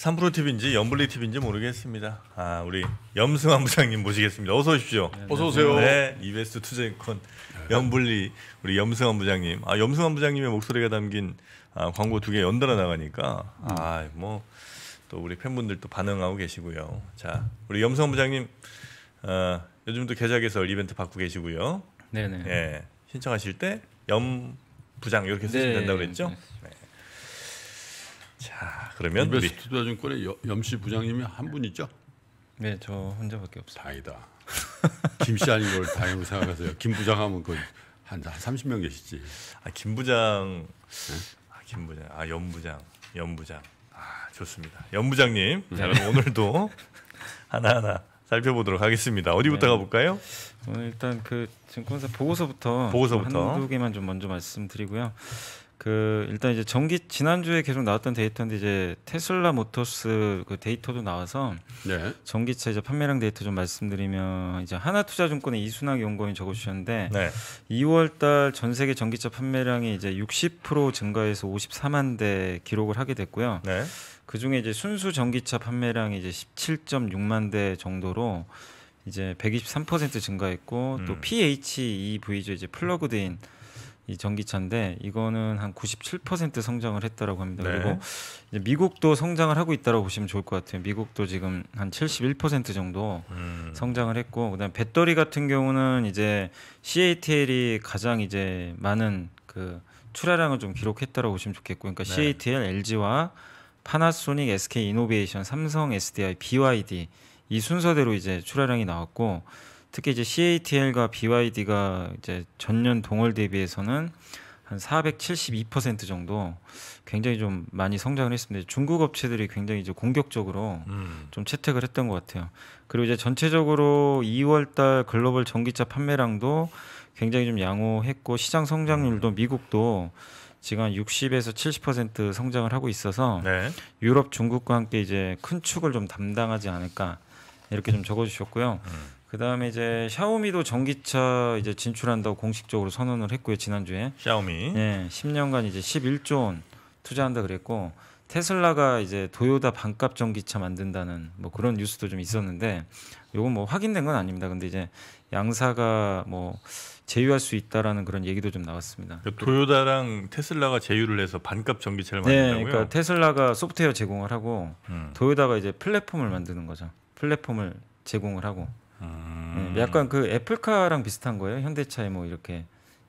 삼프로 TV인지 염블리 TV인지 모르겠습니다. 아 우리 염승환 부장님 모시겠습니다. 어서 오십시오. 네, 어서 오세요. 네, 이베스트 투쟁콘 연블리 우리 염승환 부장님. 아 염승환 부장님의 목소리가 담긴 아, 광고 두 개 연달아 나가니까 음. 아뭐 또 우리 팬분들도 반응하고 계시고요. 자 우리 염승환 부장님 어, 요즘도 계좌에서 이벤트 받고 계시고요. 네네. 예 신청하실 때 염 부장 이렇게 쓰시면 네, 된다고 그랬죠. 네. 네. 네. 자, 그러면 우리 스튜증권의 염씨 부장님이 한분 있죠? 네, 저 혼자밖에 없어요. 다이다 김 씨 아닌 걸 다행으로 생각하세요. 김 부장 하면 거 한, 30명 계시지. 아, 김 부장. 아, 김 부장. 아, 염 부장. 염 부장. 아, 좋습니다. 염 부장님. 네. 그럼 오늘도 하나하나 살펴보도록 하겠습니다. 어디부터 네. 가볼까요? 오늘 일단 그 증권사 보고서부터 보고서부터 한두 개만 좀 먼저 말씀드리고요. 그 일단 이제 전기 지난주에 계속 나왔던 데이터인데 이제 테슬라 모터스 그 데이터도 나와서 네. 전기차 이제 판매량 데이터 좀 말씀드리면 이제 하나투자증권의 이순학 연구원이 적어주셨는데 네. 2월달 전 세계 전기차 판매량이 이제 60% 증가해서 54만 대 기록을 하게 됐고요. 네. 그 중에 이제 순수 전기차 판매량이 이제 17.6만 대 정도로 이제 123% 증가했고 음. 또 PHEV죠 이제 플러그드인 음. 이 전기차인데 이거는 한 97% 성장을 했다라고 합니다. 네. 그리고 미국도 성장을 하고 있다라고 보시면 좋을 것 같아요. 미국도 지금 한 71% 정도 음. 성장을 했고 그다음 에 배터리 같은 경우는 이제 CATL이 가장 이제 많은 그 출하량을 좀 기록했다라고 보시면 좋겠고 그러니까 네. CATL, LG와 파나소닉, SK 이노베이션, 삼성, SDI, BYD 이 순서대로 이제 출하량이 나왔고 특히 이제 CATL과 BYD가 이제 전년 동월 대비해서는 한 472% 정도 굉장히 좀 많이 성장을 했습니다. 중국 업체들이 굉장히 이제 공격적으로 음. 좀 채택을 했던 것 같아요. 그리고 이제 전체적으로 2월달 글로벌 전기차 판매량도 굉장히 좀 양호했고 시장 성장률도 음. 미국도 지금 한 60에서 70% 성장을 하고 있어서 네. 유럽, 중국과 함께 이제 큰 축을 좀 담당하지 않을까 이렇게 좀 적어주셨고요. 음. 그다음에 이제 샤오미도 전기차 이제 진출한다고 공식적으로 선언을 했고요 지난주에 샤오미 예 10년간 이제 11조 원 투자한다 그랬고 테슬라가 이제 도요다 반값 전기차 만든다는 뭐 그런 뉴스도 좀 있었는데 요건 뭐 확인된 건 아닙니다 근데 이제 양사가 뭐 제휴할 수 있다라는 그런 얘기도 좀 나왔습니다. 그러니까 도요다랑 테슬라가 제휴를 해서 반값 전기차를 네, 만든다고요? 네, 그러니까 테슬라가 소프트웨어 제공을 하고 음. 도요다가 이제 플랫폼을 만드는 거죠. 플랫폼을 제공을 하고 음. 네, 뭐 약간 그 애플카랑 비슷한 거예요. 현대차에 뭐 이렇게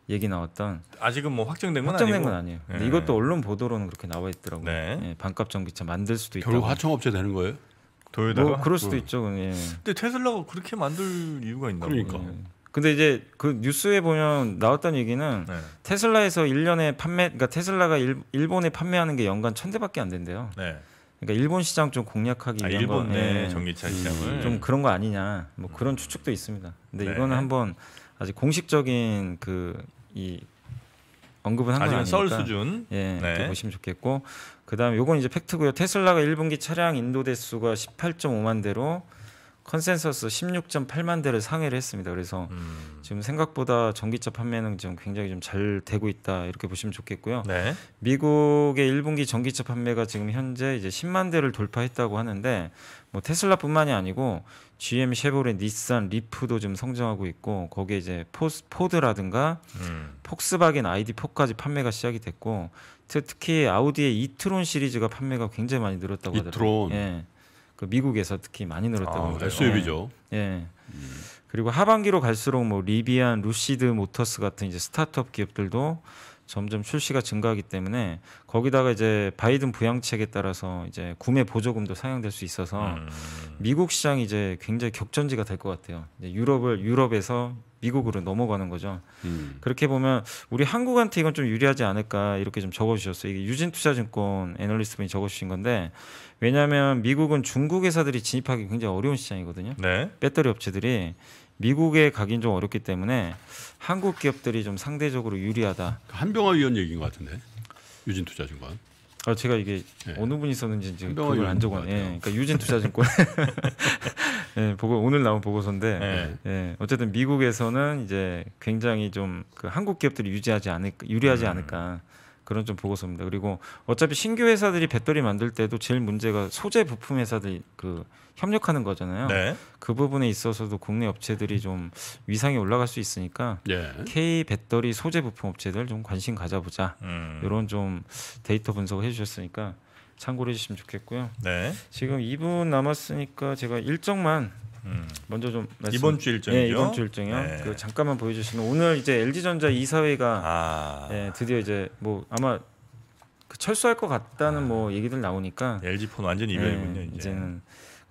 얘기 나왔던 아직은 뭐 확정된 건 확정된 아니고. 건 아니에요. 근데 네. 이것도 언론 보도로는 그렇게 나와 있더라고요. 네. 예, 반값 전기차 만들 수도 있다. 결국 하청업체 되는 거예요? 도요다가 뭐 그럴 수도 음. 있죠. 예. 근데 테슬라가 그렇게 만들 이유가 있나 그러니까. 예. 근데 이제 그 뉴스에 보면 나왔던 얘기는 네. 테슬라에서 1년에 판매 그러니까 테슬라가 일, 본에 판매하는 게 연간 1000대밖에 안 된대요. 네. 그러니까 일본 시장 좀 공략하기 아, 위한 일본 거, 내 예, 네. 전기차 음. 시장을 좀 그런 거 아니냐 뭐 음. 그런 추측도 있습니다. 근데 네. 이거는 한번 아직 공식적인 그이 언급은 한건 아니니까 썰 수준 예 네. 보시면 좋겠고 그다음에 요건 이제 팩트고요. 테슬라가 1분기 차량 인도 대수가 18.5만 대로 컨센서스 16.8만 대를 상회를 했습니다. 그래서 음. 지금 생각보다 전기차 판매는 지금 굉장히 좀 잘 되고 있다 이렇게 보시면 좋겠고요. 네. 미국의 1분기 전기차 판매가 지금 현재 이제 10만 대를 돌파했다고 하는데 뭐 테슬라뿐만이 아니고 GM, 쉐보레, 닛산, 리프도 좀 성장하고 있고 거기에 이제 포스, 포드라든가 음. 폭스바겐 ID4까지 판매가 시작이 됐고 특히 아우디의 이트론 시리즈가 판매가 굉장히 많이 늘었다고 하더라고요. 이트론. 예. 그 미국에서 특히 많이 늘었다고 아, 합니다. 아, SUV죠. 예. 예. 음. 그리고 하반기로 갈수록 뭐 리비안, 루시드 모터스 같은 이제 스타트업 기업들도 점점 출시가 증가하기 때문에 거기다가 이제 바이든 부양책에 따라서 이제 구매 보조금도 상향될 수 있어서 음. 미국 시장이 이제 굉장히 격전지가 될 것 같아요. 유럽을 유럽에서 미국으로 넘어가는 거죠. 음. 그렇게 보면 우리 한국한테 이건 좀 유리하지 않을까 이렇게 좀 적어주셨어요. 이게 유진투자증권 애널리스트분이 적어주신 건데 왜냐하면 미국은 중국 회사들이 진입하기 굉장히 어려운 시장이거든요. 네. 배터리 업체들이 미국에 가긴 좀 어렵기 때문에 한국 기업들이 좀 상대적으로 유리하다. 한병화 위원 얘기인 것 같은데 유진투자증권. 아 제가 이게 네. 어느 분이 썼는지 지금 그걸 안 적어. 예. 그러니까 유진 투자증권. 예, 보고 오늘 나온 보고서인데 네. 예. 어쨌든 미국에서는 이제 굉장히 좀그 한국 기업들이 유지하지 않을 유리하지 음. 않을까. 그런 좀 보고서입니다. 그리고 어차피 신규 회사들이 배터리 만들 때도 제일 문제가 소재 부품 회사들이 그 협력하는 거잖아요. 네. 그 부분에 있어서도 국내 업체들이 좀 위상이 올라갈 수 있으니까 예. K 배터리 소재 부품 업체들 좀 관심 가져보자. 음. 이런 좀 데이터 분석을 해주셨으니까 참고해 를 주시면 좋겠고요. 네. 지금 2분 남았으니까 제가 일정만 음. 먼저 좀 말씀. 이번 주 일정이요. 예, 이번 주 일정이요. 네. 그 잠깐만 보여주시면 오늘 이제 LG 전자 이사회가 아. 예, 드디어 이제 뭐 아마 그 철수할 것 같다는 아. 뭐 얘기들 나오니까 LG 폰 완전 예, 이별이군요. 예, 이제. 는뭐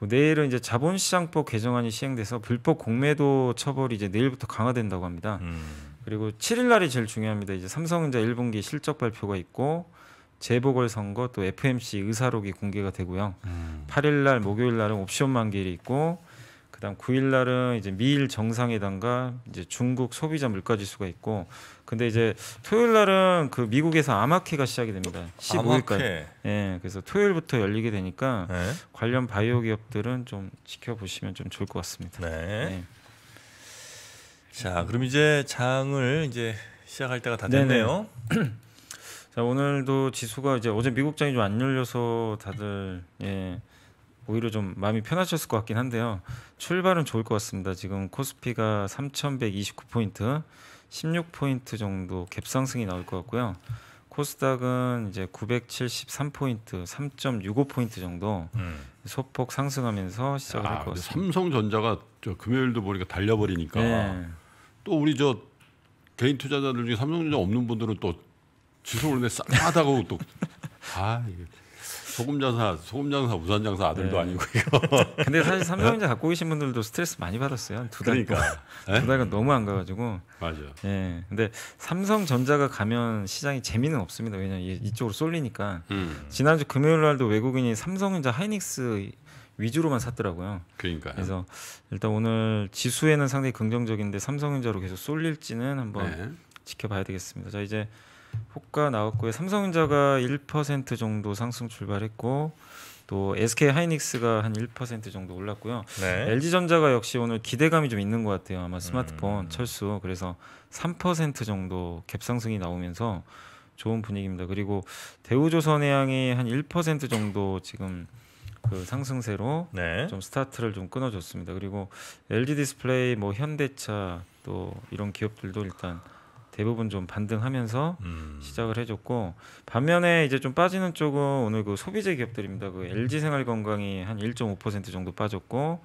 내일은 이제 자본시장법 개정안이 시행돼서 불법 공매도 처벌이 이제 내일부터 강화된다고 합니다. 음. 그리고 7일 날이 제일 중요합니다. 이제 삼성전자 1분기 실적 발표가 있고 재보궐 선거 또 FMC 의사록이 공개가 되고요. 음. 8일 날 목요일 날은 옵션 만기일이 있고 그다음 9일 날은 이제 미일 정상회담과 이제 중국 소비자 물가 지수가 있고 근데 이제 토요일 날은 그 미국에서 아마케가 시작이 됩니다. 15일까지. 예. 그래서 토요일부터 열리게 되니까 네. 관련 바이오 기업들은 좀 지켜보시면 좀 좋을 것 같습니다. 네. 네. 자, 그럼 이제 장을 이제 시작할 때가 다 네, 네. 됐네요. 자, 오늘도 지수가 이제 어제 미국 장이 좀 안 열려서 다들 예. 오히려 좀 마음이 편하셨을 것 같긴 한데요. 출발은 좋을 것 같습니다. 지금 코스피가 3,129포인트, 16포인트 정도 갭상승이 나올 것 같고요. 코스닥은 이제 973포인트, 3.65포인트 정도 음. 소폭 상승하면서 시작을 할것 같습니다. 삼성전자가 저 금요일도 보니까 달려버리니까 네. 또 우리 저 개인 투자자들 중에 삼성전자 없는 분들은 또 지수 오는데 싹다고또 아, 이게 소금 장사, 소금 장사, 우산 장사 아들도 네. 아니고요. 근데 사실 삼성전자 네? 갖고 계신 분들도 스트레스 많이 받았어요. 두 달, 그러니까 네? 두 달간 너무 안 가가지고. 맞아. 예. 근데 삼성전자가 가면 시장이 재미는 없습니다. 왜냐면 이쪽으로 쏠리니까. 음. 지난주 금요일 날도 외국인이 삼성전자, 하이닉스 위주로만 샀더라고요. 그러니까. 그래서 일단 오늘 지수에는 상당히 긍정적인데 삼성전자로 계속 쏠릴지는 한번 네. 지켜봐야 되겠습니다. 자 이제. 호가 나왔고요. 삼성전자가 1% 정도 상승 출발했고 또 SK 하이닉스가 한 1% 정도 올랐고요. 네. LG 전자가 역시 오늘 기대감이 좀 있는 것 같아요. 아마 스마트폰 음. 철수 그래서 3% 정도 갭 상승이 나오면서 좋은 분위기입니다. 그리고 대우조선해양이 한 1% 정도 지금 그 상승세로 네. 좀 스타트를 좀 끊어줬습니다. 그리고 LG 디스플레이, 뭐 현대차 또 이런 기업들도 일단 대부분 좀 반등하면서 음. 시작을 해줬고 반면에 이제 좀 빠지는 쪽은 오늘 그 소비재 기업들입니다. 그 LG 생활건강이 한 1.5% 정도 빠졌고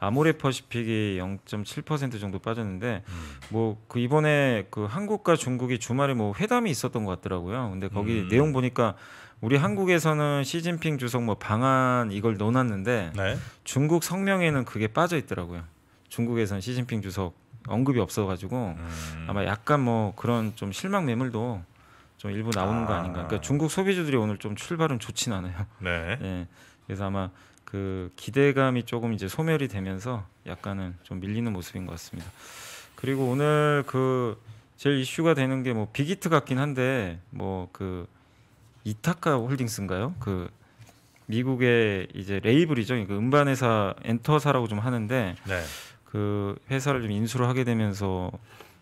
아모레퍼시픽이 0.7% 정도 빠졌는데 음. 뭐그 이번에 그 한국과 중국이 주말에 뭐 회담이 있었던 것 같더라고요. 근데 거기 음. 내용 보니까 우리 한국에서는 시진핑 주석 뭐 방안 이걸 넣어놨는데 네. 중국 성명에는 그게 빠져 있더라고요. 중국에서는 시진핑 주석 언급이 없어가지고 음. 아마 약간 뭐 그런 좀 실망 매물도 좀 일부 나오는 아. 거 아닌가. 그러니까 중국 소비주들이 오늘 좀 출발은 좋진 않아요. 네. 예. 그래서 아마 그 기대감이 조금 이제 소멸이 되면서 약간은 좀 밀리는 모습인 것 같습니다. 그리고 오늘 그 제일 이슈가 되는 게 뭐 비기트 같긴 한데 뭐 그 이타카 홀딩스인가요? 그 미국의 이제 레이블이죠. 그 음반 회사 엔터사라고 좀 하는데 네. 그 회사를 좀 인수를 하게 되면서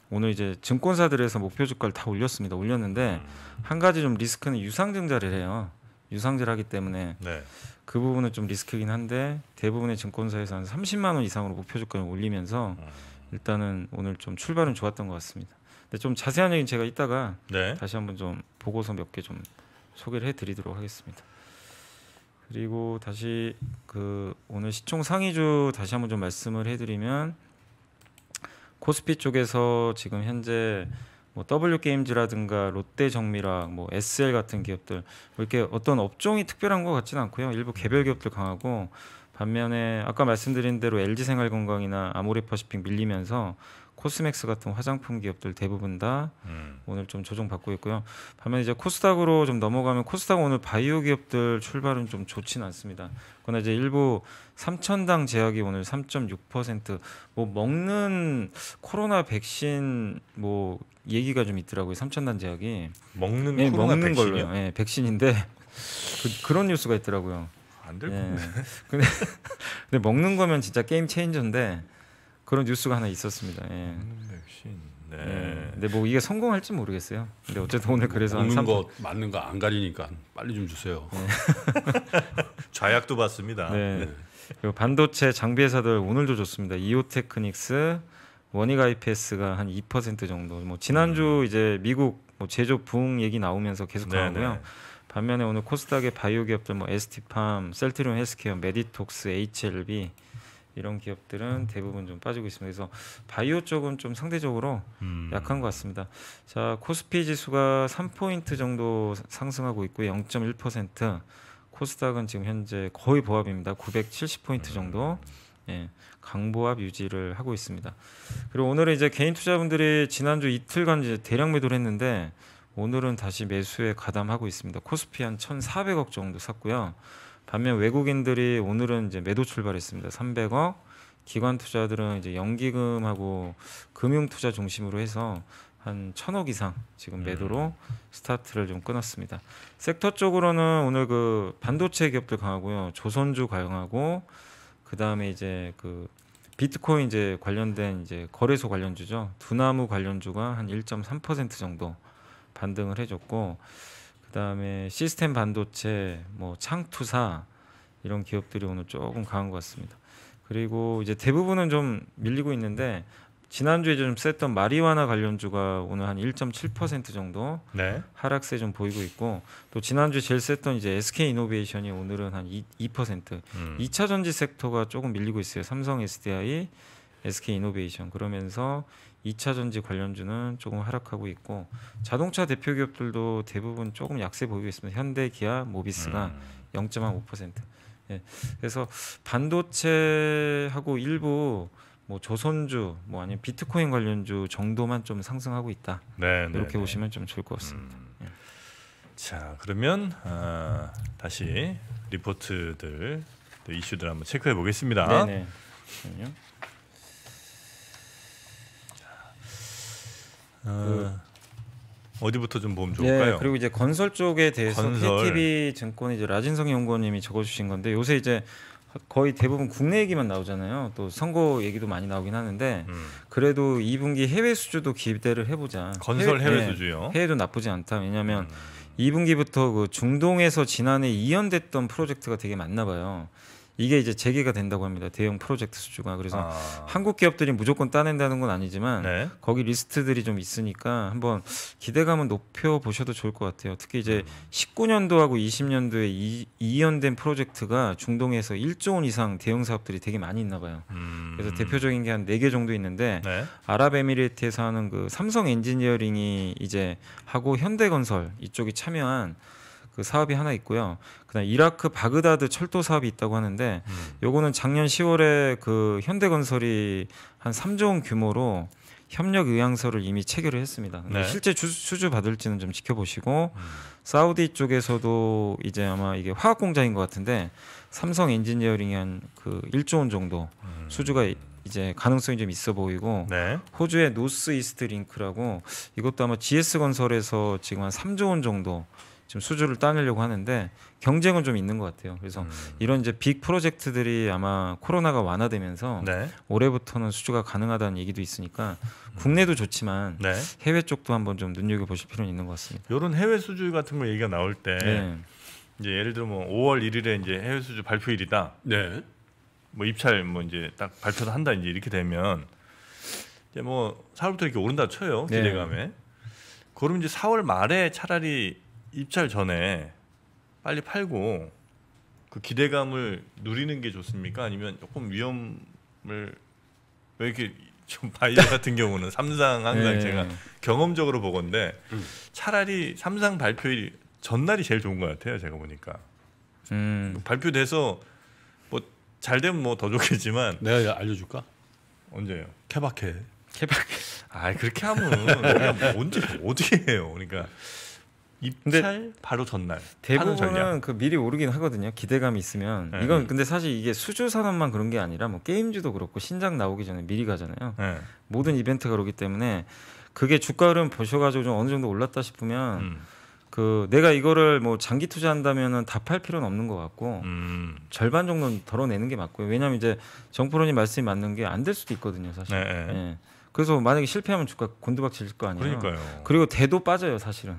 오늘 이제 증권사들에서 목표 주가를 다 올렸습니다. 올렸는데 음. 한 가지 좀 리스크는 유상증자를 해요. 유상제를 하기 때문에 네. 그 부분은 좀 리스크긴 한데 대부분의 증권사에서 한 30만 원 이상으로 목표 주가를 올리면서 음. 일단은 오늘 좀 출발은 좋았던 것 같습니다. 근데 좀 자세한 얘기는 제가 이따가 네. 다시 한번 좀 보고서 몇 개 좀 소개를 해드리도록 하겠습니다. 그리고 다시 그 오늘 시총 상위주 다시 한번 좀 말씀을 해드리면 코스피 쪽에서 지금 현재 뭐 W 게임즈라든가 롯데 정밀학, 뭐 SL 같은 기업들 뭐 이렇게 어떤 업종이 특별한 것 같지는 않고요. 일부 개별 기업들 강하고 반면에 아까 말씀드린 대로 LG 생활건강이나 아모레퍼시픽 밀리면서 코스맥스 같은 화장품 기업들 대부분 다 음. 오늘 좀 조정받고 있고요. 반면 이제 코스닥으로 좀 넘어가면 코스닥 오늘 바이오 기업들 출발은 좀 좋지는 않습니다. 그러나 이제 일부 삼천당 제약이 오늘 3.6%뭐 먹는 코로나 백신 뭐 얘기가 좀 있더라고요. 삼천당 제약이 먹는 예, 코로나 먹는 백신이요? 걸로 예, 백신인데 그, 런 뉴스가 있더라고요. 안될 예. 건데. 근데 근데 먹는 거면 진짜 게임 체인저인데 그런 뉴스가 하나 있었습니다. 예. 백신. 음, 네. 예. 근데 뭐 이게 성공할지 모르겠어요. 근데 어쨌든 오늘 그래서 먹는 한 3... 거 맞는 거 안 가리니까 빨리 좀 주세요. 예. 네. 좌약도 봤습니다. 네. 그 반도체 장비 회사들 오늘도 좋습니다. 이오테크닉스, 원이가이패스가 한 2% 정도. 뭐 지난주 음. 이제 미국 뭐 제조 부흥 얘기 나오면서 계속 네, 나오고요. 네. 반면에 오늘 코스닥의 바이오 기업들 뭐에스팜 셀트리온 헬스케어, 메디톡스, HLB 이런 기업들은 대부분 좀 빠지고 있습니다. 그래서 바이오 쪽은 좀 상대적으로 음. 약한 것 같습니다. 자 코스피 지수가 3포인트 정도 상승하고 있고 0.1%. 코스닥은 지금 현재 거의 보합입니다. 970포인트 음. 정도. 예, 강보합 유지를 하고 있습니다. 그리고 오늘은 이제 개인 투자분들이 지난주 이틀간 이제 대량 매도를 했는데 오늘은 다시 매수에 가담하고 있습니다. 코스피 한 1,400억 정도 샀고요. 반면 외국인들이 오늘은 이제 매도 출발했습니다. 300억. 기관 투자들은 이제 연기금하고 금융 투자 중심으로 해서 한 천억 이상 지금 음. 매도로 음. 스타트를 좀 끊었습니다. 섹터 쪽으로는 오늘 그 반도체 기업들 강하고요. 조선주 강하고 그다음에 이제 그 비트코인 이제 관련된 이제 거래소 관련주죠. 두나무 관련주가 한 1.3% 정도 반등을 해줬고 그다음에 시스템 반도체, 뭐 창투사 이런 기업들이 오늘 조금 강한 것 같습니다. 그리고 이제 대부분은 좀 밀리고 있는데 지난주에 좀 셌던 마리화나 관련주가 오늘 한 1.7% 정도 네. 하락세 좀 보이고 있고 또 지난주 에 제일 셌던 이제 SK 이노베이션이 오늘은 한 2, 2% 음. 2차 전지 섹터가 조금 밀리고 있어요. 삼성 SDI, SK 이노베이션 그러면서 2차 전지 관련주는 조금 하락하고 있고 자동차 대표 기업들도 대부분 조금 약세 보이고 있습니다. 현대, 기아, 모비스가 음. 0.5%. 예. 그래서 반도체하고 일부 뭐 조선주 뭐 아니면 비트코인 관련주 정도만 좀 상승하고 있다. 네, 네 이렇게 네. 보시면 좀 좋을 것 같습니다. 음. 예. 자 그러면 어, 다시 리포트들 이슈들 한번 체크해 보겠습니다. 네네. 잠시만요. 네. 그 아. 어디부터 좀 보면 네, 좋을까요? 예, 그리고 이제 건설 쪽에 대해서 건설. KTB 증권이 라진성 연구원님이 적어주신 건데 요새 이제 거의 대부분 국내 얘기만 나오잖아요. 또 선거 얘기도 많이 나오긴 하는데 음. 그래도 2분기 해외 수주도 기대를 해보자. 건설 해외, 해외 네, 수주요? 네, 해외도 나쁘지 않다. 왜냐하면 음. 2분기부터 그 중동에서 지난해 이연됐던 프로젝트가 되게 많나 봐요. 이게 이제 재개가 된다고 합니다. 대형 프로젝트 수주가. 그래서 아. 한국 기업들이 무조건 따낸다는 건 아니지만 네. 거기 리스트들이 좀 있으니까 한번 기대감은 높여 보셔도 좋을 것 같아요. 특히 이제 음. 19년도하고 20년도에 이, 이연된 프로젝트가 중동에서 1조 원 이상 대형 사업들이 되게 많이 있나 봐요. 음. 그래서 대표적인 게 한 4개 정도 있는데 네. 아랍에미리트에서 하는 그 삼성 엔지니어링이 이제 하고 현대건설 이쪽이 참여한 그 사업이 하나 있고요. 그다음 이라크 바그다드 철도 사업이 있다고 하는데 음. 요거는 작년 10월에 그 현대건설이 한 3조 원 규모로 협력 의향서를 이미 체결을 했습니다. 네. 실제 수주 받을지는 좀 지켜보시고 음. 사우디 쪽에서도 이제 아마 이게 화학 공장인 것 같은데 삼성 엔지니어링이 한 그 1조 원 정도 음. 수주가 이제 가능성이 좀 있어 보이고 네. 호주의 노스 이스트 링크라고 이것도 아마 GS 건설에서 지금 한 3조 원 정도 지금 수주를 따내려고 하는데 경쟁은 좀 있는 것 같아요. 그래서 음. 이런 이제 빅 프로젝트들이 아마 코로나가 완화되면서 네. 올해부터는 수주가 가능하다는 얘기도 있으니까 국내도 좋지만 네. 해외 쪽도 한번 좀 눈여겨 보실 필요는 있는 것 같습니다. 이런 해외 수주 같은 거 얘기가 나올 때 네. 이제 예를 들어 뭐 5월 1일에 이제 해외 수주 발표일이다. 네. 뭐 입찰 뭐 이제 딱발표도 한다 이제 이렇게 되면 이제 뭐 4월부터 이렇게 오른다 쳐요 네. 기대감에. 그럼 이제 4월 말에 차라리 입찰 전에 빨리 팔고 그 기대감을 누리는 게 좋습니까? 아니면 조금 위험을 왜 이렇게 좀 바이오 같은 경우는 삼상 항상 네. 제가 경험적으로 보건데 차라리 삼상 발표일 전날이 제일 좋은 것 같아요. 제가 보니까 음. 발표돼서 뭐 잘 되면 뭐 더 좋겠지만 내가 알려줄까? 언제요? 케바케. 케바케. 아 그렇게 하면 뭔지 어떻게 해요? 그러니까 입찰 바로 전날 대부분은 그 미리 오르긴 하거든요. 기대감이 있으면 네. 이건 네. 근데 사실 이게 수주 산업만 그런 게 아니라 뭐 게임주도 그렇고 신작 나오기 전에 미리 가잖아요. 네. 모든 이벤트가 그러기 때문에 그게 주가 흐름 보셔가지고 좀 어느 정도 올랐다 싶으면 음. 그 내가 이거를 뭐 장기 투자한다면은 다 팔 필요는 없는 것 같고 음. 절반 정도는 덜어내는 게 맞고요. 왜냐하면 이제 정프로님 말씀이 맞는 게 안 될 수도 있거든요, 사실. 네, 네. 예. 그래서 만약에 실패하면 주가 곤두박질거 아니에요. 그러니까요. 그리고 대도 빠져요, 사실은.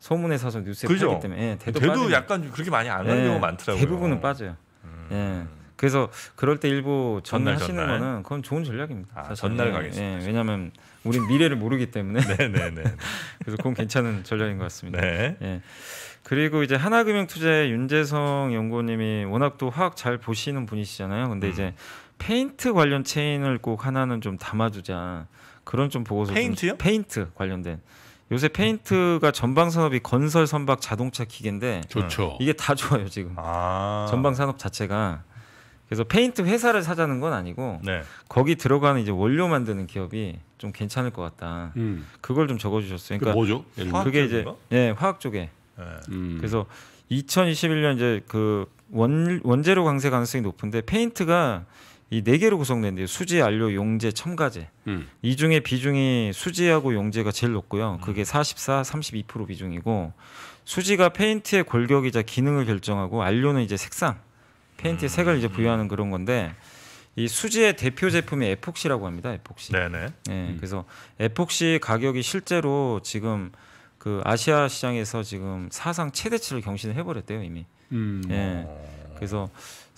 소문에 사서 뉴스에 그죠? 팔기 때문에 예, 대도, 대도 약간 그렇게 많이 안 하는 예, 경우가 많더라고요. 대부분은 빠져요. 음. 예. 그래서 그럴 때 일부 전날, 하시는 전날. 거는 그건 좋은 전략입니다. 아, 전날 예, 가겠습니다. 예, 왜냐하면 우린 미래를 모르기 때문에. 네네네. 네, 네, 네. 그래서 그건 괜찮은 전략인 것 같습니다. 네. 예. 그리고 이제 하나금융투자의 윤재성 연구원님이 워낙 또 화학 잘 보시는 분이시잖아요. 근데 음. 이제 페인트 관련 체인을 꼭 하나는 좀 담아두자. 그런 좀 보고서 페인트요? 좀 페인트 관련된. 요새 음. 페인트가 전방 산업이 건설, 선박, 자동차, 기계인데 좋죠. 음. 이게 다 좋아요 지금. 아. 전방 산업 자체가 그래서 페인트 회사를 사자는 건 아니고 네. 거기 들어가는 이제 원료 만드는 기업이 좀 괜찮을 것 같다. 음. 그걸 좀 적어주셨어요. 그러니까 뭐죠? 그게 이제 예 화학 쪽에. 네. 음. 음. 그래서 2021년 이제 그 원 원재료 강세 가능성이 높은데 페인트가 이네 개로 구성된대요. 수지, 안료, 용제, 첨가제. 음. 이 중에 비중이 수지하고 용제가 제일 높고요. 음. 그게 44, 32% 비중이고 수지가 페인트의 골격이자 기능을 결정하고 안료는 이제 색상, 페인트의 음. 색을 이제 부여하는 그런 건데 이 수지의 대표 제품이 에폭시라고 합니다. 에폭시. 네네. 네, 그래서 에폭시 가격이 실제로 지금 그 아시아 시장에서 지금 사상 최대치를 경신해 버렸대요 이미. 음. 예. 어. 그래서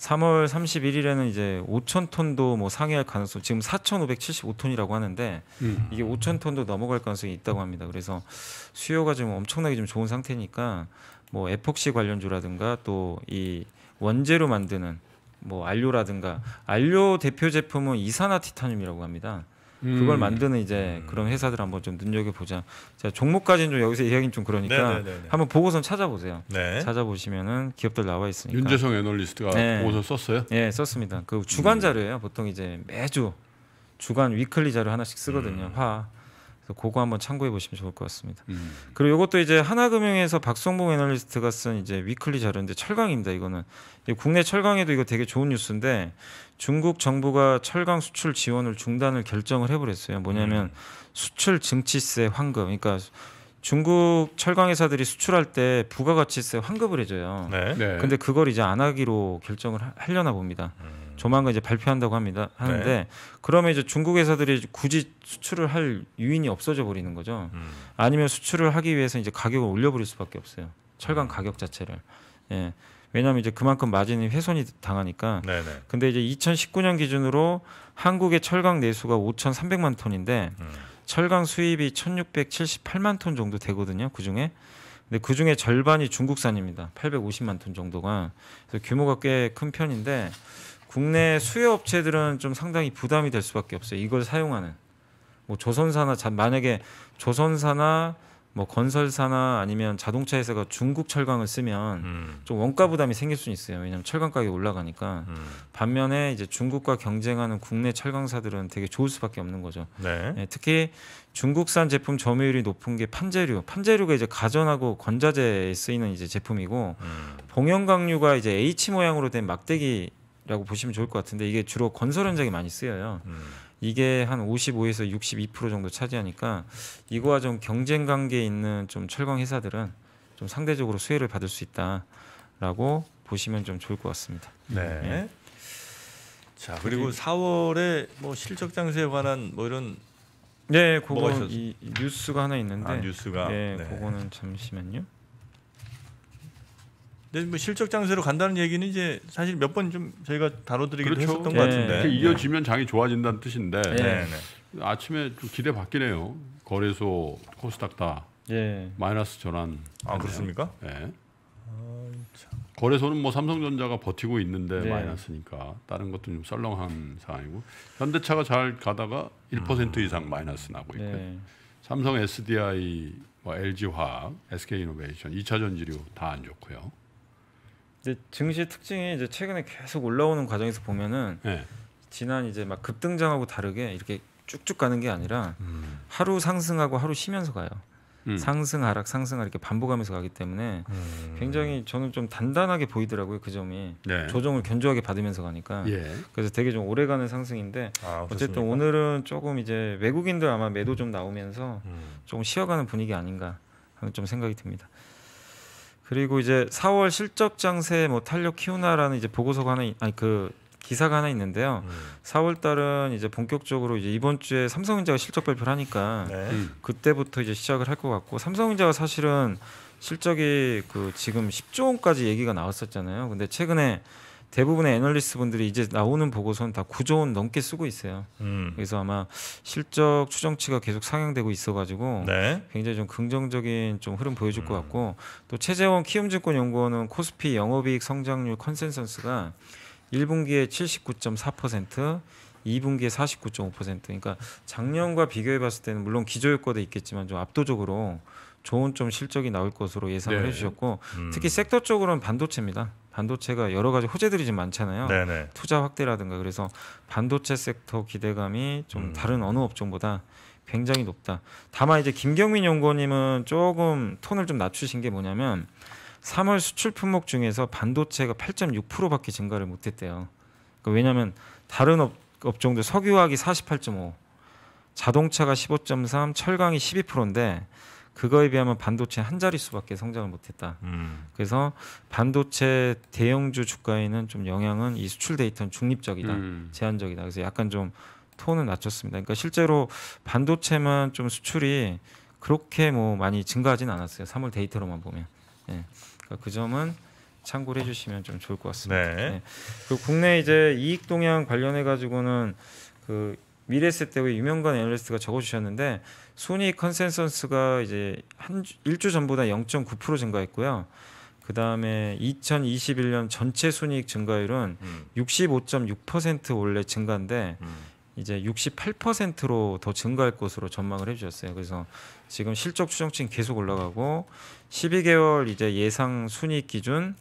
3월 31일에는 이제 5천 톤도 뭐 상회할 가능성 지금 4,575톤이라고 하는데 음. 이게 5천 톤도 넘어갈 가능성이 있다고 합니다. 그래서 수요가 좀 엄청나게 좀 좋은 상태니까 뭐 에폭시 관련주라든가 또 이 원재료 만드는 뭐안료라든가안료 대표 제품은 이산화티타늄이라고 합니다. 그걸 음. 만드는 이제 음. 그런 회사들 한번 좀 눈여겨보자. 제 종목까지는 좀 여기서 이야기는 좀 그러니까 네네네네. 네, 네, 네. 한번 보고서 찾아보세요. 네. 찾아보시면은 기업들 나와 있으니까. 윤재성 애널리스트가 네. 보고서 썼어요? 네, 썼습니다. 그 주간 음. 자료예요. 보통 이제 매주 주간 위클리 자료 하나씩 쓰거든요. 화. 그래서 그거 한번 참고해 보시면 좋을 것 같습니다. 음. 그리고 이것도 이제 하나금융에서 박성봉 애널리스트가 쓴 이제 위클리 자료인데 철강입니다. 이거는 국내 철강에도 이거 되게 좋은 뉴스인데 중국 정부가 철강 수출 지원을 중단을 결정을 해버렸어요. 뭐냐면 음. 수출 증치세 환급. 그러니까 중국 철강 회사들이 수출할 때 부가가치세 환급을 해줘요. 네. 네. 근데 그걸 이제 안 하기로 결정을 하려나 봅니다. 음. 조만간 이제 발표한다고 합니다. 하는데 네. 그러면 이제 중국 회사들이 굳이 수출을 할 유인이 없어져 버리는 거죠. 음. 아니면 수출을 하기 위해서 이제 가격을 올려버릴 수밖에 없어요. 철강 음. 가격 자체를. 예. 왜냐하면 이제 그만큼 마진이 훼손이 당하니까. 네네. 근데 이제 2019년 기준으로 한국의 철강 내수가 5,300만 톤인데 음. 철강 수입이 1,678만 톤 정도 되거든요. 그 중에. 근데 그 중에 절반이 중국산입니다. 850만 톤 정도가. 그래서 규모가 꽤 큰 편인데 국내 수요 업체들은 좀 상당히 부담이 될 수밖에 없어요. 이걸 사용하는 뭐 조선사나 자, 만약에 조선사나 뭐 건설사나 아니면 자동차 회사가 중국 철강을 쓰면 음. 좀 원가 부담이 생길 수는 있어요. 왜냐하면 철강 가격이 올라가니까 음. 반면에 이제 중국과 경쟁하는 국내 철강사들은 되게 좋을 수밖에 없는 거죠. 네. 네, 특히 중국산 제품 점유율이 높은 게 판재류. 판재류가 이제 가전하고 건자재에 쓰이는 이제 제품이고 음. 봉영강류가 이제 H 모양으로 된 막대기 라고 보시면 좋을 것 같은데 이게 주로 건설 현장에 많이 쓰여요. 음. 이게 한 55에서 62% 정도 차지하니까 이거와 좀 경쟁 관계에 있는 좀 철강 회사들은 좀 상대적으로 수혜를 받을 수 있다라고 보시면 좀 좋을 것 같습니다. 네. 네. 자 그리고 4월에 뭐 실적 장세에 관한 뭐 이런 네, 그거 이 뉴스가 하나 있는데 아, 뉴스가 네, 네. 그거는 잠시만요. 근데 뭐 실적 장세로 간다는 얘기는 이제 사실 몇 번 좀 저희가 다뤄드리기도 그렇죠. 했었던 예. 네. 것 같은데 이어지면 장이 좋아진다는 뜻인데 네. 네. 네. 아침에 좀 기대 바뀌네요. 거래소 코스닥 다 예. 마이너스 전환. 아 그렇습니까? 예. 거래소는 뭐 삼성전자가 버티고 있는데 네. 마이너스니까 다른 것도 좀 썰렁한 상황이고 현대차가 잘 가다가 1% 음. 이상 마이너스 나고 있고 네. 삼성 SDI, 뭐 LG화학, SK이노베이션, 2차전지류 다 안 좋고요. 이제 증시 특징이 이제 최근에 계속 올라오는 과정에서 보면은 네. 지난 이제 막 급등장하고 다르게 이렇게 쭉쭉 가는 게 아니라 음. 하루 상승하고 하루 쉬면서 가요. 음. 상승 하락 상승 하락 이렇게 반복하면서 가기 때문에 음. 굉장히 저는 좀 단단하게 보이더라고요 그 점이 네. 조정을 견조하게 받으면서 가니까 예. 그래서 되게 좀 오래가는 상승인데 아, 어쨌든 오늘은 조금 이제 외국인들 아마 매도 좀 나오면서 음. 조금 쉬어가는 분위기 아닌가 하는 좀 생각이 듭니다. 그리고 이제 4월 실적 장세 뭐 탄력 키우나라는 이제 보고서가 하나 아니 그 기사가 하나 있는데요. 음. 4월 달은 이제 본격적으로 이제 이번 주에 삼성전자가 실적 발표를 하니까 네. 음. 그때부터 이제 시작을 할 것 같고 삼성전자가 사실은 실적이 그 지금 10조 원까지 얘기가 나왔었잖아요. 근데 최근에 대부분의 애널리스트 분들이 이제 나오는 보고서는 다 9조원 넘게 쓰고 있어요. 음. 그래서 아마 실적 추정치가 계속 상향되고 있어가지고 네. 굉장히 좀 긍정적인 좀 흐름 보여줄 음. 것 같고 또 최재원 키움증권연구원은 코스피 영업이익 성장률 컨센서스가 1분기에 79.4%, 2분기에 49.5% 그러니까 작년과 비교해 봤을 때는 물론 기조효과도 있겠지만 좀 압도적으로 좋은 좀 실적이 나올 것으로 예상을 네. 해주셨고 음. 특히 섹터 쪽으로는 반도체입니다. 반도체가 여러 가지 호재들이 좀 많잖아요. 네네. 투자 확대라든가 그래서 반도체 섹터 기대감이 좀 음. 다른 어느 업종보다 굉장히 높다. 다만 이제 김경민 연구원님은 조금 톤을 좀 낮추신 게 뭐냐면 3월 수출 품목 중에서 반도체가 8.6%밖에 증가를 못했대요. 그러니까 왜냐하면 다른 업, 업종들 석유화학이 48.5, 자동차가 15.3, 철강이 12%인데 그거에 비하면 반도체 한 자릿수밖에 성장을 못했다. 음. 그래서 반도체 대형주 주가에는 좀 영향은 이 수출 데이터는 중립적이다, 음. 제한적이다. 그래서 약간 좀 톤을 낮췄습니다. 그러니까 실제로 반도체만 좀 수출이 그렇게 뭐 많이 증가하진 않았어요. 3월 데이터로만 보면. 예. 그러니까 그 점은 참고를 해주시면 좀 좋을 것 같습니다. 네. 예. 그 국내 이제 이익 동향 관련해 가지고는 그 미래세 때의 유명관 애널리스트가 적어주셨는데 소니 컨센서스가 이제 한 일주 전보다 0.9% 증가했고요. 그 다음에 2021년 전체 순이익 증가율은 음. 65.6% 원래 증가인데 음. 이제 68%로 더 증가할 것으로 전망을 해주셨어요. 그래서 지금 실적 추정치는 계속 올라가고 12개월 이제 예상 순이익 기준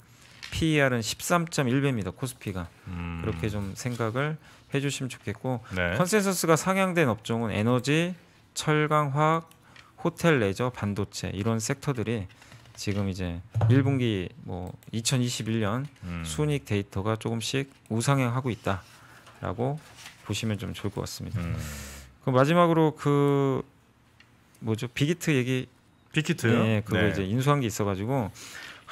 PER은 13.1배입니다. 코스피가 음. 그렇게 좀 생각을 해주시면 좋겠고 네. 컨센서스가 상향된 업종은 에너지, 철강, 화학, 호텔, 레저, 반도체 이런 섹터들이 지금 이제 1분기 뭐 2021년 음. 순익 데이터가 조금씩 우상향하고 있다라고 보시면 좀 좋을 것 같습니다. 음. 그럼 마지막으로 그 뭐죠? 빅히트 얘기 빅히트요? 네, 그거 네. 이제 인수한 게 있어가지고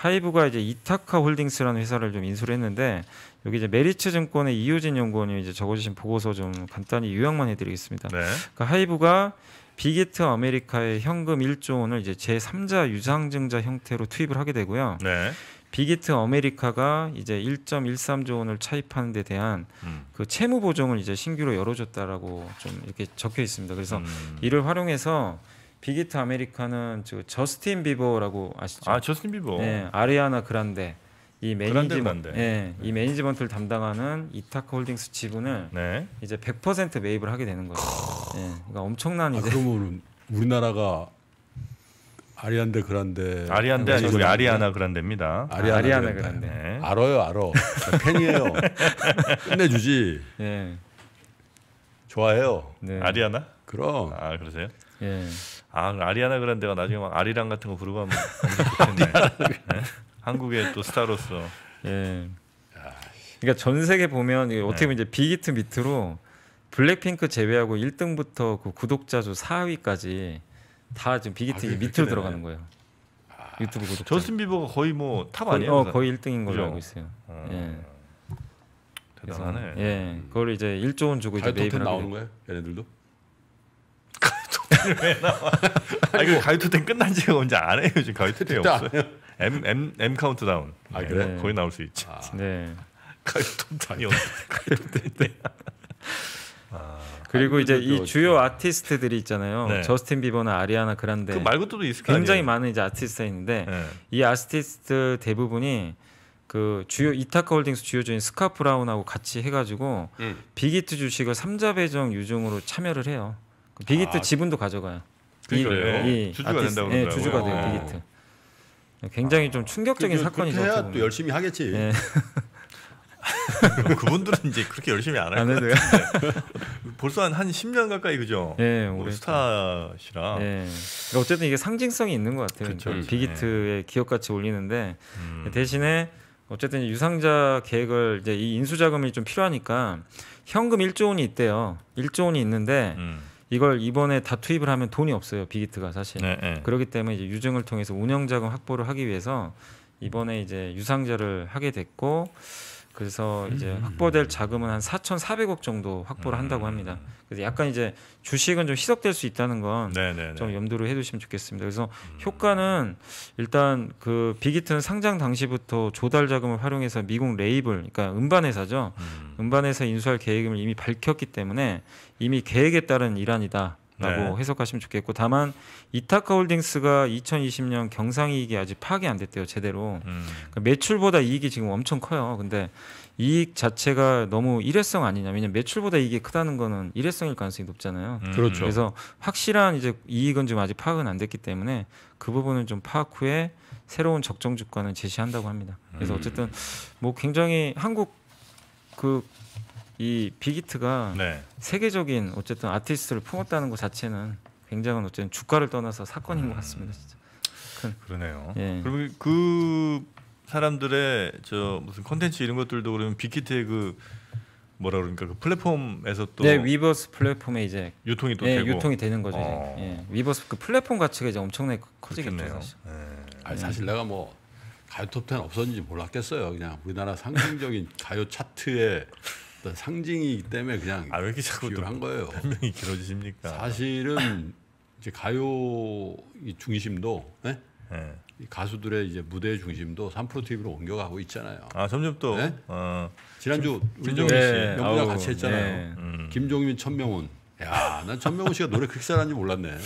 하이브가 이제 이타카 홀딩스라는 회사를 좀 인수를 했는데 여기 이제 메리츠 증권의 이효진 연구원이 이제 적어주신 보고서 좀 간단히 요약만 해드리겠습니다. 네. 그러니까 하이브가 비게트 아메리카의 현금 1조 원을 이제 제3자 유상증자 형태로 투입을 하게 되고요. 네. 비게트 아메리카가 이제 1.13조 원을 차입하는 데 대한 음. 그 채무 보증을 이제 신규로 열어줬다라고 좀 이렇게 적혀 있습니다. 그래서 음. 이를 활용해서 빅히트 아메리카는 저 저스틴 비버라고 아시죠? 아 저스틴 비버. 네, 아리아나 그란데 이 매니지먼트, 예, 네, 이 매니지먼트를 담당하는 이타카 홀딩스 지분을 네. 이제 100% 매입을 하게 되는 거예요. 예, 그러니까 엄청난 아, 이제. 그러면 우리나라가 아리안데 그란데 아리안데 아니고 우리 아리아나 그란데입니다. 아리아나, 아, 리아나 그란데. 그 알아요, 알아. 팬이에요. 끝내주지. 예. 좋아해요. 네. 아리아나? 그럼. 아 그러세요? 예. 아 아리아나 그란데가 나중에 막 아리랑 같은 거 부르고 하면 좋겠네. 네? 한국의 또 스타로서. 예. 그러니까 전 세계 보면 어떻게 보면 네. 이제 비기트 밑으로 블랙핑크 제외하고 1등부터 그 구독자 수 4위까지 다 지금 비기트 아, 밑으로 들어가는 거예요. 아, 유튜브 구독자. 저스 비버가 거의 뭐 탑 아니에요? 어, 그 거의 1등인 걸로 그죠? 알고 있어요. 어. 예. 대단하네. 그래서, 예. 음. 그걸 이제 1조 원 주고 이제 매입 나오는 거예요? 얘네들도? 왜 나와? 아 이거 가요투텐 끝난 지가 언제 안 해요 지금 가요투텐 없어요. M M M 카운트다운. 아 예, 그래? 네. 거의 나올 수 있지. 아. 아, 네. 가요톱텐이 가요톱텐. 아, 그리고 이제 이 주요 아티스트들이 있잖아요. 네. 저스틴 비버나 아리아나 그란데. 그 말고도 익숙한 굉장히 많은 이제 아티스트가 있는데 네. 이 아티스트 대부분이 그 주요 이타카 홀딩스 주요주인 스카 프라운하고 같이 해가지고 음. 빅히트 주식을 삼자 배정 유종으로 참여를 해요. 빅히트 아, 지분도 가져가요. 그러니까요. 주주가 된다고 예, 그 주주가 돼요. 어. 아. 빅트 굉장히 좀 충격적인 그, 그 사건이죠. 해야 또 열심히 하겠지. 예. 그분들은 이제 그렇게 열심히 안할안 해도요? 벌써 한, 한 10년 가까이 그죠? 예, 뭐오 스타시라. 예. 그러니까 어쨌든 이게 상징성이 있는 것 같아요. 그쵸, 그쵸. 빅히트의 예. 기업 가치 올리는데 음. 대신에 어쨌든 유상자 계획을 이제 이 인수 자금이 좀 필요하니까 현금 1조 원이 있대요. 1조 원이 있는데 음. 이걸 이번에 다 투입을 하면 돈이 없어요 비기트가 사실 네, 네. 그렇기 때문에 이제 유증을 통해서 운영 자금 확보를 하기 위해서 이번에 이제 유상자를 하게 됐고 그래서 이제 음. 확보될 자금은 한 4,400억 정도 확보를 음. 한다고 합니다. 그래서 약간 이제 주식은 좀 희석될 수 있다는 건좀 네, 네, 네. 염두로 해두시면 좋겠습니다. 그래서 음. 효과는 일단 그 빅히트는 상장 당시부터 조달 자금을 활용해서 미국 레이블, 그러니까 음반 회사죠. 음반 회사 인수할 계획임을 이미 밝혔기 때문에 이미 계획에 따른 일환이다. 라고 네. 해석하시면 좋겠고 다만 이타카 홀딩스가 2020년 경상 이익이 아직 파악이 안 됐대요 제대로 음. 그러니까 매출보다 이익이 지금 엄청 커요 근데 이익 자체가 너무 일회성 아니냐 왜냐면 매출보다 이익이 크다는 거는 일회성일 가능성이 높잖아요 음. 그렇죠. 그래서 확실한 이제 이익은 지금 아직 파악은 안 됐기 때문에 그 부분은 좀 파악 후에 새로운 적정 주가는 제시한다고 합니다 그래서 음. 어쨌든 뭐 굉장히 한국 그이 빅히트가 네. 세계적인 어쨌든 아티스트를 품었다는 것 자체는 굉장한 어쨌든 주가를 떠나서 사건인 음. 것 같습니다. 진짜. 큰. 그러네요. 예. 그리고 그 사람들의 저 무슨 컨텐츠 이런 것들도 그러면 빅히트의 그 뭐라 그러니까 그 플랫폼에서 또 네, 위버스 플랫폼에 이제 유통이 또 예, 되고 유통이 되는 거죠. 어. 예. 위버스 그 플랫폼 가치가 이제 엄청나게 커지겠네요 사실. 아 사실 내가 뭐 가요 톱텐 없었는지 몰랐겠어요. 그냥 우리나라 상징적인 가요 차트에 어 상징이기 때문에 그냥 아, 왜 이렇게 자꾸 한 거예요. 변명이 길어지십니까? 사실은 이제 가요 중심도 네? 네. 가수들의 이제 무대 중심도 3프로 TV로 옮겨가고 있잖아요. 아 점점 또 네? 어, 지난주 김종민 씨 명부가 네, 같이 했잖아요. 네. 음. 음. 김종민 천명훈. 야, 난 천명훈 씨가 노래 그렇게 잘하는지 몰랐네.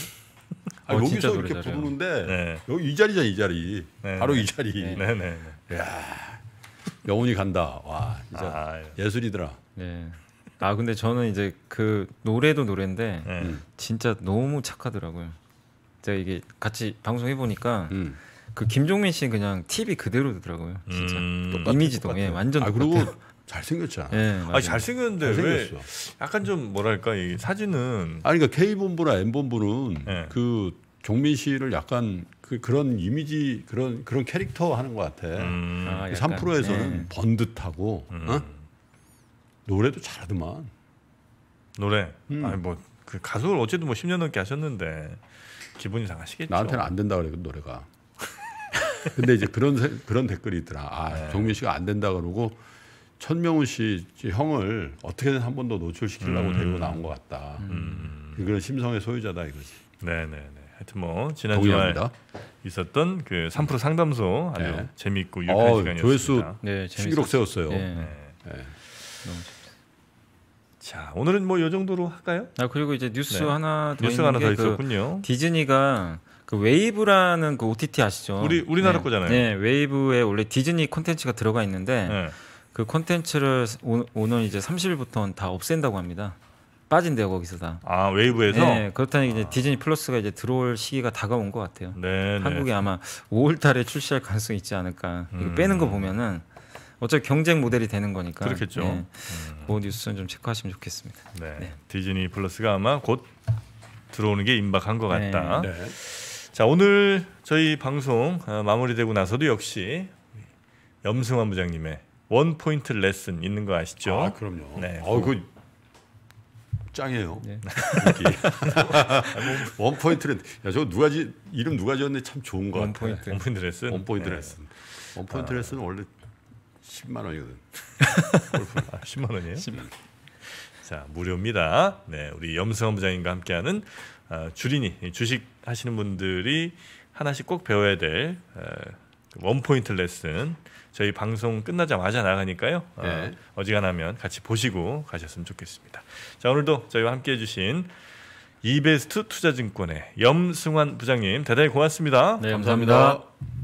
아, 어, 여기서 이렇게 잘해요. 부르는데 네. 여기 이 자리잖아 이 자리. 바로 이 자리. 네네. 야, 영혼이 간다. 와, 이제 아, 예술이더라. 네. 아 근데 저는 이제 그 노래도 노래인데 네. 음. 진짜 너무 착하더라고요. 제가 이게 같이 방송해 보니까 음. 그 김종민 씨는 그냥 팁이 그대로 더라고요 진짜 음. 똑같아, 이미지도 똑 예, 완전 아, 그리고 잘생겼잖아. 예, 아 잘생겼는데 잘왜 약간 좀 뭐랄까 이 사진은 아니 그러니까 K 본부나 M 본부는 예. 그 종민 씨를 약간 그 그런 이미지 그런 그런 캐릭터 하는 것 같아. 음. 아, 3프로에서는 그 예. 번듯하고 음. 어? 노래도 잘하더만. 노래. 음. 아니 뭐그 가수를 어쨌든 뭐 10년 넘게 하셨는데 기분이 상하시겠죠. 나한테는 안 된다 그래 그 노래가. 근데 이제 그런 그런 댓글이 있더라. 아, 네. 정민 씨가 안 된다 그러고 천명훈 씨 형을 어떻게든 한 번 더 노출시키려고 음. 데리고 나온 것 같다. 음. 그건 심성의 소유자다 이거지. 네네네. 하여튼 뭐 지난 주말 있었던 그3% 상담소 아주 네. 재미있고 유익한 어, 시간이었습니다. 조회수 네, 신기록 세웠어요. 네. 네. 네. 자, 오늘은 뭐요 정도로 할까요? 아 그리고 이제 뉴스 네. 하나 더 뉴스 하나 더 그 있었군요. 그 디즈니가 그 웨이브라는 그 OTT 아시죠? 우리 우리나라 네. 거잖아요. 네, 웨이브에 원래 디즈니 콘텐츠가 들어가 있는데 네. 그 콘텐츠를 오늘 이제 30일부터는 다 없앤다고 합니다. 빠진대요 거기서 다. 아 웨이브에서. 네 그렇다니 아. 이제 디즈니 플러스가 이제 들어올 시기가 다가온 것 같아요. 네. 네. 한국에 아마 5월달에 출시할 가능성이 있지 않을까. 음. 이거 빼는 거 보면은 어차피 경쟁 모델이 되는 거니까 그렇겠죠. 네. 음. 그 뉴스는 좀 체크하시면 좋겠습니다. 네. 네. 디즈니 플러스가 아마 곧 들어오는 게 임박한 것 같다. 네. 네. 자 오늘 저희 방송 아, 마무리되고 나서도 역시 염승환 부장님의 원 포인트 레슨 있는 거 아시죠? 아 그럼요. 네. 어그 짱이에요. 네. 네. 원 포인트는 야저 누가 지 이름 누가 지었는참 좋은 거 같아. 원 포인트 레슨. 원 포인트 네. 레슨. 원 포인트 레슨은 원래 10만 원이거든. 아, 10만 원이에요? 10만 자 무료입니다. 네, 우리 염승원 부장님과 함께하는 어, 주린이 주식 하시는 분들이 하나씩 꼭 배워야 될 어, 원포인트 레슨 저희 방송 끝나자마자 나가니까요. 어, 네. 어지간하면 같이 보시고 가셨으면 좋겠습니다. 자 오늘도 저희와 함께해 주신 이베스트 투자증권의 염승환 부장님 대단히 고맙습니다. 네, 감사합니다. 감사합니다.